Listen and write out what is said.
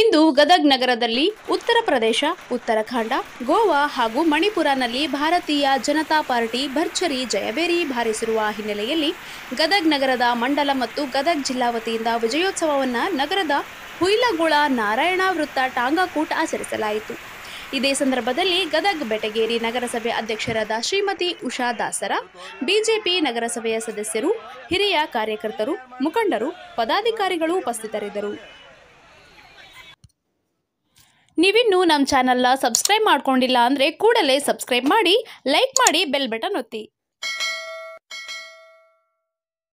ಇಂದು ಗದಗ್ ನಗರದಲ್ಲಿ ಉತ್ತರ ಪ್ರದೇಶ ಉತ್ತರಾಖಂಡ ಗೋವಾ ಹಾಗೂ ಮಣಿಪುರನಲ್ಲಿ ಭಾರತೀಯ ಜನತಾ ಪಾರ್ಟಿ ಭರ್ಚರಿ ಜಯಬೇರಿ ಬಾರಿಸಿರುವ ಹಿನ್ನೆಲೆಯಲ್ಲಿ ಗದಗ್ ನಗರದ ಮಂಡಲ ಮತ್ತು ಗದಗ್ ಜಿಲ್ಲಾ ವತಿಯಿಂದ ವಿಜಯೋತ್ಸವವನ್ನು ನಗರದ ಹುಯ್ಲಗುಳ ನಾರಾಯಣ ವೃತ್ತ ಟಾಂಗಾಕೂಟ್ ಆಚರಿಸಲಾಯಿತು ಇದೇ ಸಂದರ್ಭದಲ್ಲಿ ಗದಗ್ ಬೆಟಗೇರಿ ನಗರಸಭೆ ಅಧ್ಯಕ್ಷರಾದ ಶ್ರೀಮತಿ ಉಷಾ ದಾಸರ ಬಿಜೆಪಿ ನಗರಸಭೆಯ ಸದಸ್ಯರು ಹಿರಿಯ ಕಾರ್ಯಕರ್ತರು ಮುಖಂಡರು ಪದಾಧಿಕಾರಿಗಳು ಉಪಸ್ಥಿತರಿದ್ದರು ನೀವಿನ್ನೂ ನಮ್ಮ ಚಾನಲ್ನ ಸಬ್ಸ್ಕ್ರೈಬ್ ಮಾಡ್ಕೊಂಡಿಲ್ಲ ಅಂದರೆ ಕೂಡಲೇ ಸಬ್ಸ್ಕ್ರೈಬ್ ಮಾಡಿ ಲೈಕ್ ಮಾಡಿ ಬೆಲ್ ಬಟನ್ ಒತ್ತಿ